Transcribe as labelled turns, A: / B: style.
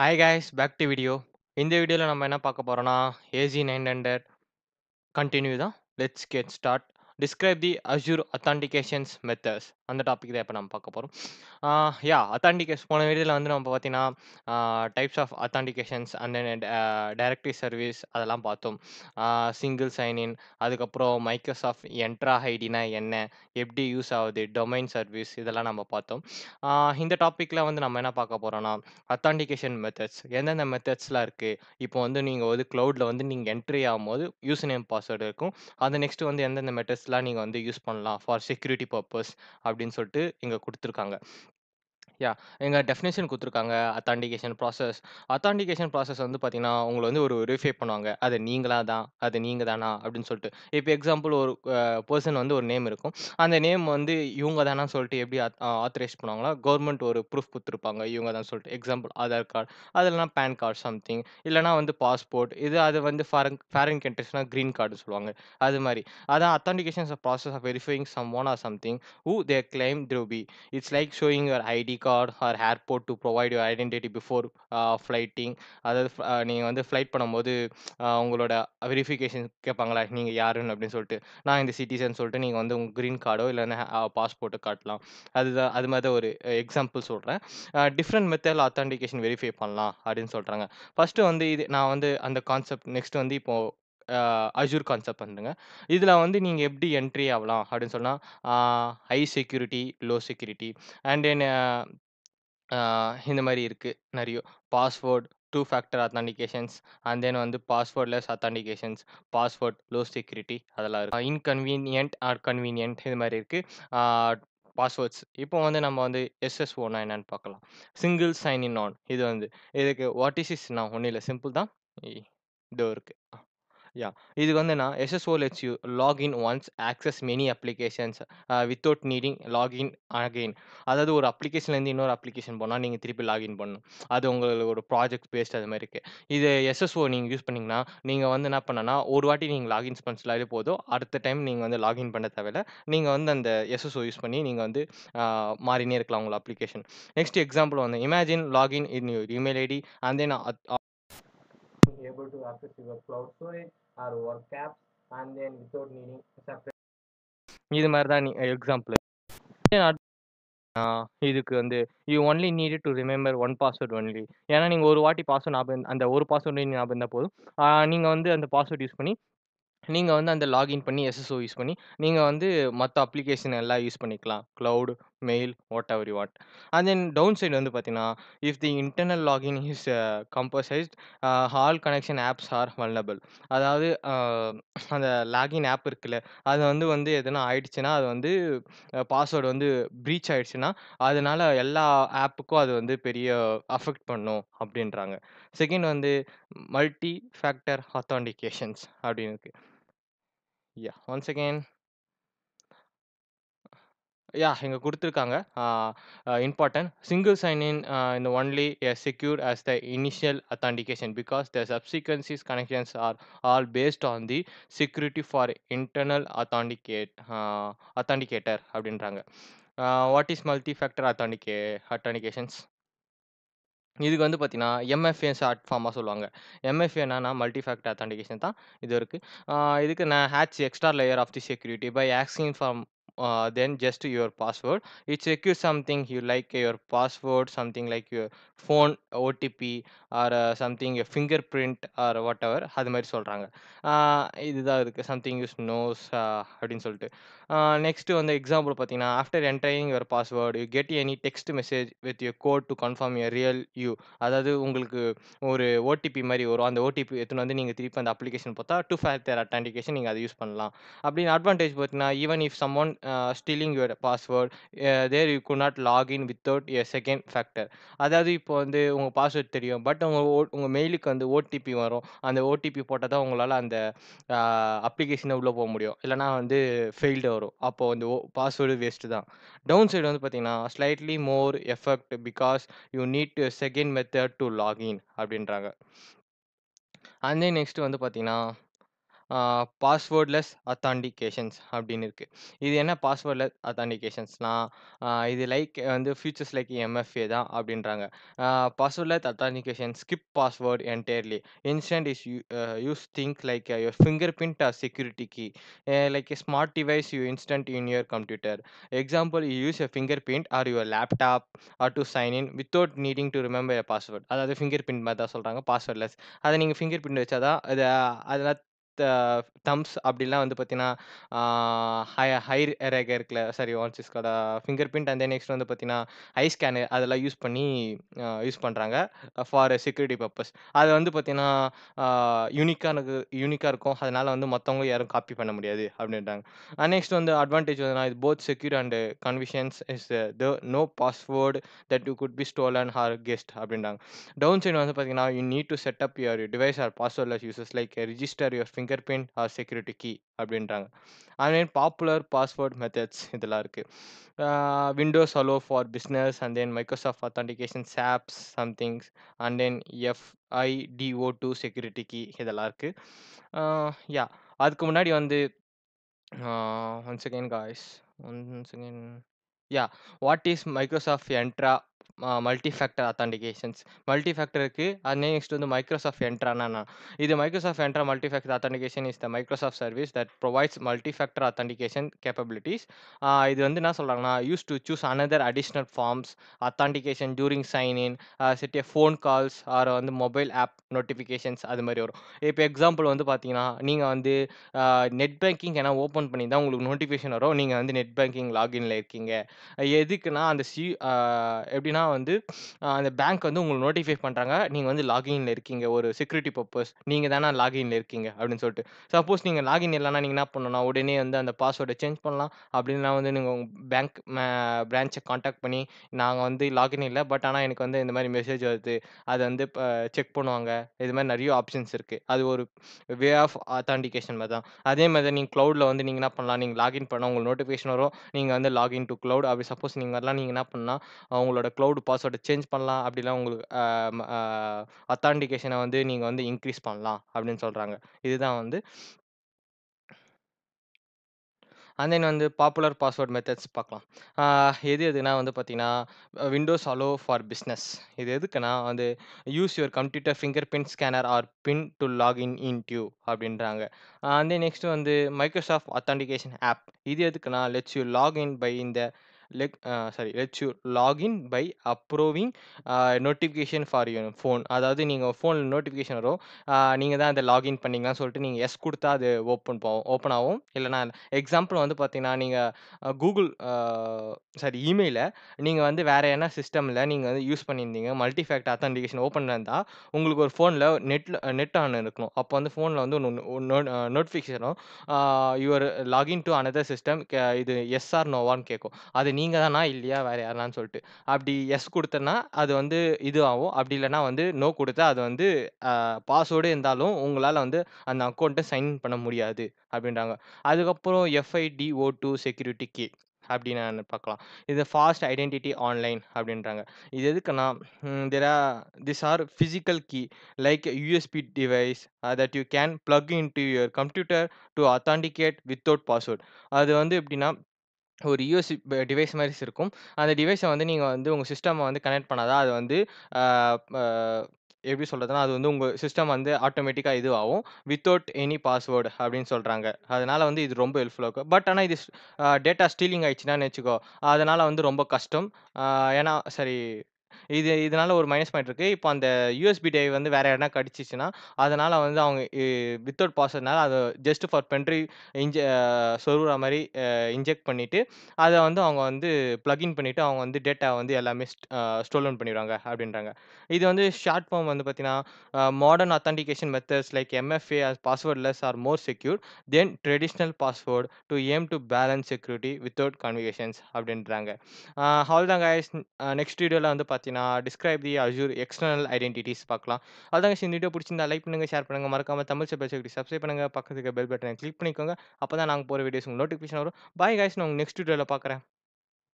A: Hi guys back to video இந்த வீடியோவில் நம்ம என்ன பார்க்க போகிறோன்னா ஏசி நைன் ஹண்ட்ரட் கண்டினியூ தான் let's get start describe the Azure authentications methods அந்த டாபிக் தான் இப்போ நம்ம பார்க்க போகிறோம் யா அத்தாண்டிகேஷன் போன வீடியோவில் வந்து நம்ம பார்த்தீங்கன்னா types of authentications and then directive service அதெல்லாம் பார்த்தோம் சிங்கிள் சைன்இன் அதுக்கப்புறம் மைக்ரோசாஃப்ட் என்ட்ரா ஐடினா என்ன எப்படி யூஸ் ஆகுது டொமைன் சர்வீஸ் இதெல்லாம் நம்ம பார்த்தோம் இந்த டாப்பிக்கில் வந்து நம்ம என்ன பார்க்க போகிறோம்னா அத்தாண்டிகேஷன் மெத்தட்ஸ் எந்தெந்த மெத்தட்ஸ்லாம் இருக்குது இப்போ வந்து நீங்கள் வந்து க்ளவுடில் வந்து நீங்கள் என்ட்ரி ஆகும்போது யூஸ் நேம் பாஸ்வேர்டு இருக்கும் அது நெக்ஸ்ட் வந்து எந்தெந்த மெத்தட்ஸ்லாம் நீங்கள் வந்து யூஸ் பண்ணலாம் ஃபார் செக்யூரிட்டி பர்பஸ் அப்படின்னு சொல்லிட்டு இங்கே கொடுத்துருக்காங்க யா எங்கள் டெஃபினேஷன் கொடுத்துருக்காங்க அத்தாண்டிகேஷன் ப்ராசஸ். அத்தாண்டிகேஷன் ப்ராசஸ் வந்து பார்த்தீங்கன்னா, உங்களை வந்து ஒரு ரிஃபே பண்ணுவாங்க. அது நீங்களா தான், அது நீங்கள் தானா அப்படின்னு சொல்லிட்டு இப்போ எக்ஸாம்பிள் ஒரு பர்சன் வந்து ஒரு நேம் இருக்கும். அந்த நேம் வந்து இவங்க தானா சொல்லிட்டு எப்படி ஆத் ஆத்தரைஸ் பண்ணுவாங்கன்னா, கவர்மெண்ட் ஒரு ப்ரூஃப் கொடுத்துருப்பாங்க இவங்க தான் சொல்லிட்டு எக்ஸாம்பிள் ஆதார் கார்டு, அது பேன் கார்டு சம்திங். இல்லைனா வந்து பாஸ்போர்ட். இது அது வந்து ஃபாரின் ஃபாரின் கண்ட்ரிஸ்னால் கிரீன் கார்டு சொல்லுவாங்க. அது மாதிரி அதான் authentication process of someone or something who they claim through be. It's like showing your ID card or airport to provide your identity before uh, flighting அதாவது நீங்கள் வந்து flight பண்ணும்போது உங்களோட வெரிஃபிகேஷன் கேட்பாங்களா நீங்கள் யாருன்னு அப்படின்னு சொல்லிட்டு நான் இந்த சிட்டிசன் சொல்லிட்டு நீங்கள் வந்து உங்கள் க்ரீன் கார்டோ இல்லைன்னா பாஸ்போர்ட்டோ காட்டலாம் அதுதான் அது மாதிரி ஒரு எக்ஸாம்பிள் சொல்கிறேன் டிஃப்ரெண்ட் மெத்தடில் அத்தான்டிகேஷன் வெரிஃபை பண்ணலாம் அப்படின்னு சொல்கிறாங்க ஃபஸ்ட்டு வந்து இது நான் வந்து அந்த கான்செப்ட் நெக்ஸ்ட் வந்து இப்போது அஜூர் கான்செப்ட் வந்துங்க இதில் வந்து நீங்கள் எப்படி என்ட்ரி ஆகலாம் அப்படின்னு சொன்னால் high security low security and then இந்த மாதிரி இருக்குது நிறைய password two factor authentications and then வந்து passwordless authentications password low security அதெல்லாம் இருக்குது இன்கன்வீனியன்ட் ஆர் கன்வீனியன்ட் இது மாதிரி இருக்குது பாஸ்வேர்ட்ஸ் இப்போ வந்து நம்ம வந்து எஸ்எஸ் ஓனா என்னன்னு பார்க்கலாம் சிங்கிள் சைன் இன் ஆன் இது வந்து இதுக்கு வாட் இஸ் இஸ் நான் ஒன்றும் இல்லை சிம்பிள் தான் இதோ இருக்குது யா இது வந்து நான் SSO lets you login once access many applications without needing login again அதாவது ஒரு அப்ளிகேஷன்லேருந்து இன்னொரு அப்ளிகேஷன் போனால் நீங்கள் திருப்பி லாகின் பண்ணணும் அது உங்களுக்கு ஒரு ப்ராஜெக்ட் பேஸ்ட் அது மாதிரி இருக்குது இது எஸ்எஸ்ஓ நீங்கள் யூஸ் பண்ணிங்கன்னா நீங்கள் வந்து என்ன பண்ணனா ஒரு வாட்டி நீங்கள் லாகின்ஸ் பண்ணிச்சலாலே போதும் அடுத்த டைம் நீங்கள் வந்து லாகின் பண்ண தேவையில்ல நீங்கள் வந்து அந்த எஸ்எஸ்ஓ யூஸ் பண்ணி நீங்கள் வந்து மாறினே இருக்கலாம் உங்கள் அப்ளிகேஷன் நெக்ஸ்ட் எக்ஸாம்பிள் வந்து imagine login in your email ID and then able to access your cloud storage or work cap and இது மாதிரி தான் எக்ஸாம்பிள் இதுக்கு வந்து you only need to remember one password only ஏன்னா நீங்கள் ஒரு வாட்டி பாஸ்வேர்ட் ஞாபகம் அந்த ஒரு பாஸ்வேர்டு ஞாபகம் இருந்தால் போதும் நீங்கள் வந்து அந்த பாஸ்வேர்ட் யூஸ் பண்ணி நீங்கள் வந்து அந்த லாகின் பண்ணி எஸ்எஸ்ஓ யூஸ் பண்ணி நீங்கள் வந்து மற்ற அப்ளிகேஷன் எல்லாம் யூஸ் பண்ணிக்கலாம் cloud mail, whatever what and then down side வந்து பார்த்தீங்கன்னா if the internal login is uh, all connection apps are apps அதாவது uh, அந்த லாகின் ஆப் இருக்குல்ல அது வந்து வந்து எதுனா ஆயிடுச்சுன்னா அது வந்து பாஸ்வேர்டு வந்து ப்ரீச் ஆயிடுச்சுன்னா அதனால எல்லா ஆப்புக்கும் அது வந்து பெரிய அஃபெக்ட் பண்ணும் அப்படின்றாங்க செகண்ட் வந்து மல்டி ஃபேக்டர் ஆத்தாண்டிகேஷன்ஸ் அப்படின்னு இருக்கு யா ஒன்ஸ் அகேன் யா இங்கே கொடுத்துருக்காங்க இம்பார்ட்டன்ட் சிங்கிள் சைன் இன் இந்த only secured as the initial authentication because the subsequences connections are all based on the security for internal authenticate authenticator அப்படின்றாங்க what is multi factor authentica authentications இதுக்கு வந்து பார்த்தீங்கன்னா MFA short ஃபார்மாக சொல்லுவாங்க MFA என்னன்னா multi factor அத்தாண்டிகேஷன் தான் இது இருக்குது இதுக்கு நான் adds extra layer of the security by ஆக்சிங் form uh, then just your password it secures something you like your password something like your phone OTP or uh, something your fingerprint or whatever அது மாதிரி சொல்கிறாங்க இதுதான் இருக்குது something use nose அப்படின்னு சொல்லிட்டு next வந்து example பார்த்தீங்கன்னா after entering your password you get any text message with your code to confirm your real you அதாவது உங்களுக்கு ஒரு ஓடிபி மாதிரி வரும் அந்த ஓடிபி எடுத்துன்னு வந்து நீங்கள் திருப்பி அந்த அப்ளிகேஷன் பார்த்தா டூ ஃபேர் தேர் அத்தான்டிகேஷன் நீங்கள் அதை யூஸ் பண்ணலாம் அப்படின்னு அட்வான்டேஜ் பார்த்தீங்கன்னா even if someone stealing your password there you could not login without a second factor அதாவது இப்போ வந்து உங்கள் பாஸ்வேர்ட் தெரியும் பட் உங்கள் ஓ உங்கள் மெயிலுக்கு வந்து ஓடிபி வரும் அந்த ஓடிபி போட்டால் தான் உங்களால் அந்த uh, அப்ளிகேஷனை உள்ளே போக முடியும் இல்லைனா வந்து ஃபெயில்டு வரும் அப்போது வந்து ஓ பாஸ்வேர்டு வேஸ்ட்டு தான் டவுன் சைடு வந்து பார்த்தீங்கன்னா slightly more effect because you need second method to login அப்படின்றாங்க அண்ட் தென் நெக்ஸ்ட் வந்து பார்த்தீங்கன்னா பாஸ்வேர்ட்லெஸ் அத்தாண்டிகேஷன்ஸ் அப்படின்னு இருக்குது இது என்ன பாஸ்வேர்ட்லெஸ் அத்தாண்டிகேஷன்ஸ்னால் இது லைக் வந்து ஃபியூச்சர்ஸ் லைக் எம்எஃப்ஏ தான் அப்படின்றாங்க passwordless authentication skip password entirely instant is use think like your fingerprint or security key like smart device you instant in your computer example you use a fingerprint or your laptop or to sign in without needing to remember password அதாவது fingerprint மாதிரி தான் சொல்கிறாங்க passwordless அதை நீங்கள் finger print வச்சாதான் அதை அதில் அதெல்லாம் தம்ஸ் அப்படிலாம் வந்து பார்த்தீங்கன்னா ஹை ஹை ரேகை இருக்குல்ல சாரி வாட்ஸ் இஸ்கோட ஃபிங்கர் பிரிண்ட் அண்ட் நெக்ஸ்ட் வந்து பார்த்தீங்கன்னா ஐ ஸ்கேனு அதெல்லாம் யூஸ் பண்ணி யூஸ் பண்ணுறாங்க ஃபார் செக்யூரிட்டி பர்பஸ் அது வந்து பார்த்தீங்கன்னா யூனிக்காக யூனிக்காக இருக்கும் அதனால் வந்து மற்றவங்க யாரும் காப்பி பண்ண முடியாது அப்படின்றாங்க அண்ட் நெக்ஸ்ட் வந்து அட்வான்டேஜ் வந்து இது both secure and convenience is the no password that you could be stolen or guessed அப்படின்றாங்க டவுன் சைட் வந்து பார்த்தீங்கன்னா you need to set up your device or passwordless uses like register your finger fingerprint or security key அப்படின்றாங்க and popular password methods இதெல்லாம் இருக்குது Windows Hello for business and then Microsoft authentication apps somethings and then FIDO two security key இதெல்லாம் இருக்குது yeah அதுக்கு முன்னாடி வந்து one second guys one second yeah what is Microsoft Entra multi factor authentications multi factor இருக்குது அது next வந்து Microsoft என்ட்ரானா இது Microsoft Entra multi factor authentication is the Microsoft service that provides multi factor authentication capabilities இது வந்து என்ன சொல்கிறாங்கன்னா use to choose another additional forms authentication during sign in சிட்டிய ஃபோன் கால்ஸ் ஆர் வந்து மொபைல் ஆப் நோட்டிஃபிகேஷன்ஸ் அது மாதிரி வரும் இப்போ எக்ஸாம்பிள் வந்து பார்த்தீங்கன்னா நீங்கள் வந்து நெட் பேங்கிங் ஏன்னா ஓப்பன் பண்ணி தான் உங்களுக்கு நோட்டிஃபிகேஷன் வரும் நீங்கள் வந்து நெட் பேங்கிங் லாகின்ல இருக்கீங்க எதுக்குன்னா அந்த சி எப்படின்னா வந்து அந்த பேங்க் வந்து உங்களுக்கு நோட்டிஃபை பண்ணுறாங்க நீங்கள் வந்து லாகின்ல இருக்கீங்க ஒரு செக்யூரிட்டி பர்பஸ் நீங்கள் தானே லாகின்ல இருக்கீங்க அப்படின்னு சொல்லிட்டு சப்போஸ் நீங்கள் லாகின் இல்லைனா நீங்கள் என்ன பண்ணணும்னா உடனே வந்து அந்த பாஸ்வேர்டை சேஞ்ச் பண்ணலாம் அப்படின்னா வந்து நீங்கள் உங்கள் பேங்க் பிரான்ச்சை காண்டாக்ட் பண்ணி நாங்கள் வந்து லாகின் இல்லை பட் ஆனால் எனக்கு வந்து இந்த மாதிரி மெசேஜ் வருது அதை வந்து செக் பண்ணுவாங்க இது மாதிரி நிறைய ஆப்ஷன்ஸ் இருக்குது அது ஒரு வே ஆஃப் அத்தாண்டிகேஷன் மாதிரி தான் அதே மாதிரி நீங்கள் க்ளவுடில் வந்து நீங்கள் என்ன பண்ணலாம் நீங்கள் லாகின் பண்ணால் உங்களுக்கு நோட்டிஃபிகேஷன் வரும் நீங்கள் வந்து லாகின் டு க்ளவுட் அப்படி சப்போஸ் நீங்கள் வரலாம் நீங்கள் என்ன பண்ணால் உங்களோட க்ளவுட் க்ளவுட் பாஸ்வேர்டு சேஞ்ச் பண்ணலாம் அப்படிலாம் உங்களுக்கு அத்தாண்டிகேஷனை வந்து நீங்கள் வந்து இன்க்ரீஸ் பண்ணலாம் அப்படின்னு சொல்கிறாங்க இதுதான் வந்து அண்ட் தென் வந்து பாப்புலர் பாஸ்வேர்ட் மெத்தட்ஸ் பார்க்கலாம் எது எதுனா வந்து பார்த்தீங்கன்னா விண்டோஸ் அலோ ஃபார் பிஸ்னஸ் இது எதுக்குன்னா வந்து use your computer fingerprint scanner or pin to login in due அப்படின்றாங்க அந்த நெக்ஸ்ட்டு நெக்ஸ்ட் வந்து மைக்ரோசாஃப்ட் அத்தாண்டிகேஷன் ஆப் இது எதுக்குன்னா லெட்ஸ் யூ லாகின் பை இந்த leg sorry let you login by approving notification for you phone அதாவது நீங்கள் ஃபோனில் notification வரும் uh, நீங்கள் தான் அதை லாகின் பண்ணிங்கன்னு சொல்லிட்டு நீங்கள் எஸ் கொடுத்தா அது ஓப்பன் போகும் ஓப்பன் ஆகும் இல்லைனா எக்ஸாம்பிள் வந்து பார்த்தீங்கன்னா நீங்கள் கூகுள் சாரி இமெயிலில் நீங்கள் வந்து வேறு என்ன சிஸ்டமில் நீங்கள் வந்து யூஸ் பண்ணியிருந்தீங்க மல்டி ஃபேக்ட் அத்தன்டிகேஷன் ஓப்பன் இருந்தால் உங்களுக்கு ஒரு ஃபோனில் நெட்டில் நெட் ஆன் இருக்கணும் அப்போ வந்து ஃபோனில் வந்து ஒன்று நோட்டிஃபிகேஷனும் your login to another system இது எஸ்ஆர் நோவான்னு கேட்கும் அது நீங்கள் தானா இல்லையா வேறு யாரான்னு சொல்லிட்டு அப்படி எஸ் கொடுத்தனா அது வந்து இது ஆகும் அப்படி இல்லைனா வந்து நோ கொடுத்தா அது வந்து பாஸ்வேர்டு இருந்தாலும் உங்களால் வந்து அந்த அக்கௌண்ட்டை சைன் பண்ண முடியாது அப்படின்றாங்க அதுக்கப்புறம் FIDO two security key அப்படின்னு பார்க்கலாம் இது ஃபாஸ்ட் ஐடென்டிட்டி ஆன்லைன் அப்படின்றாங்க இது எதுக்குன்னா there are this are physical key like USB device that you can plug in to your computer to authenticate without password அது வந்து எப்படின்னா ஒரு யூஎஸ்பி டிவைஸ் மாதிரி இருக்கும் அந்த டிவைஸை வந்து நீங்கள் வந்து உங்கள் சிஸ்டம் வந்து கனெக்ட் பண்ணாதான் அது வந்து எப்படி சொல்கிறதுனா அது வந்து உங்கள் சிஸ்டம் வந்து ஆட்டோமேட்டிக்காக இதுவாகும் வித்தவுட் எனி பாஸ்வேர்டு அப்படின்னு சொல்கிறாங்க அதனால் வந்து இது ரொம்ப ஹெல்ப்ஃபுல்லாக இருக்கும் பட் ஆனால் இது டேட்டா ஸ்டீலிங் ஆயிடுச்சுன்னா நினச்சிக்கோ அதனால் வந்து ரொம்ப கஷ்டம் ஏன்னா சரி இது இதனால ஒரு மைனஸ் பாயிண்ட் இருக்கு. இப்போ அந்த யூஎஸ்பி டிரைவ் வந்து வேற யாருனா கடிச்சிச்சுன்னா, அதனால வந்து அவங்க இ வித்தவுட் பாஸ்வேர்ட்னால அது ஜஸ்ட் ஃபார் பென்ட்ரி இன்ஜ சொருகுற மாதிரி இன்ஜெக்ட் பண்ணிட்டு, அதை வந்து அவங்க வந்து ப்ளக்கின் பண்ணிட்டு, அவங்க வந்து டேட்டா வந்து எல்லாமே ஸ்டோலன் பண்ணிடுவாங்க அப்படின்றாங்க இது வந்து ஷார்ட் ஃபார்ம் வந்து பார்த்தீங்கன்னா, modern authentication methods like MFA as passwordless are more secure than traditional password to aim to balance security without complications அப்படின்றாங்க ஹவுல் தாங்க காய்ஸ். நெக்ஸ்ட் வீடியோவில் வந்து பார்த்தீங்கன்னா describe the Azure external identities பார்க்கலாம் அதாங்க இந்த வீடியோ பிடிச்சிருந்தா லைக் பண்ணுங்கள் ஷேர் பண்ணுங்கள் மறக்காமல் தமிழ் செப்பல் சப்ஸ்கிரைப் பண்ணுங்கள் பக்கத்துக்கு பெல் பட்டனை கிளிக் பண்ணிக்கோங்க அப்போ தான் நாங்கள் போகிற வீடியோஸ் உங்களுக்கு நோட்டிஃபிகேஷன் வரும் பாய் காய்ஸ் நான் உங்கள் நெக்ஸ்ட் வீடியோவில் பார்க்குறேன்